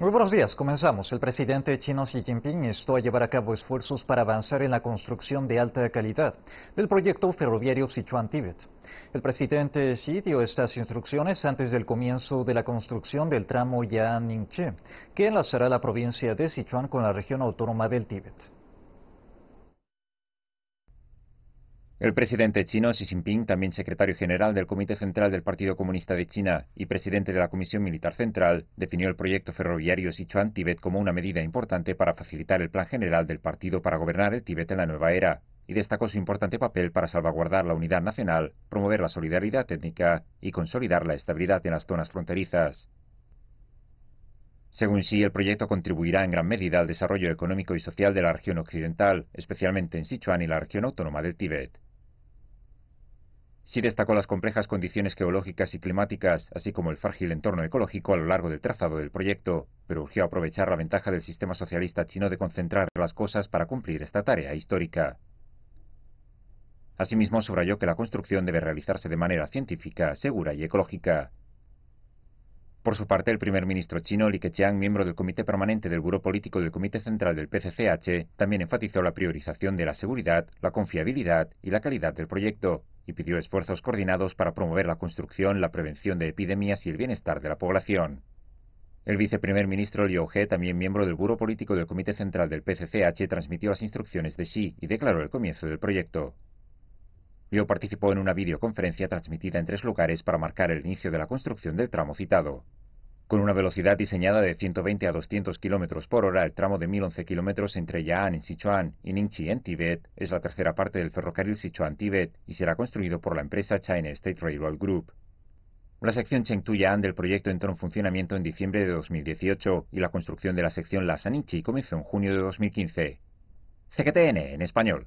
Muy buenos días, comenzamos. El presidente chino Xi Jinping instó a llevar a cabo esfuerzos para avanzar en la construcción de alta calidad del proyecto ferroviario Sichuan-Tíbet. El presidente Xi dio estas instrucciones antes del comienzo de la construcción del tramo Ya-Ningche, que enlazará la provincia de Sichuan con la región autónoma del Tíbet. El presidente chino Xi Jinping, también secretario general del Comité Central del Partido Comunista de China y presidente de la Comisión Militar Central, definió el proyecto ferroviario sichuan tibet como una medida importante para facilitar el plan general del partido para gobernar el Tíbet en la nueva era y destacó su importante papel para salvaguardar la unidad nacional, promover la solidaridad étnica y consolidar la estabilidad en las zonas fronterizas. Según sí, el proyecto contribuirá en gran medida al desarrollo económico y social de la región occidental, especialmente en Sichuan y la región autónoma del Tíbet. Sí destacó las complejas condiciones geológicas y climáticas, así como el frágil entorno ecológico a lo largo del trazado del proyecto, pero urgió aprovechar la ventaja del sistema socialista chino de concentrar las cosas para cumplir esta tarea histórica. Asimismo, subrayó que la construcción debe realizarse de manera científica, segura y ecológica. Por su parte, el primer ministro chino Li Keqiang, miembro del Comité Permanente del Buró Político del Comité Central del PCCH, también enfatizó la priorización de la seguridad, la confiabilidad y la calidad del proyecto, y pidió esfuerzos coordinados para promover la construcción, la prevención de epidemias y el bienestar de la población. El viceprimer ministro Liu He, también miembro del Buro Político del Comité Central del PCCH, transmitió las instrucciones de Xi y declaró el comienzo del proyecto. Liu participó en una videoconferencia transmitida en tres lugares para marcar el inicio de la construcción del tramo citado. Con una velocidad diseñada de 120 a 200 km por hora, el tramo de 1011 km entre Ya'an en Sichuan y Ningxi en Tíbet es la tercera parte del ferrocarril sichuan tibet y será construido por la empresa China State Railroad Group. La sección Chengdu-Ya'an del proyecto entró en funcionamiento en diciembre de 2018 y la construcción de la sección Lhasa-Ningxi comenzó en junio de 2015. CGTN en español.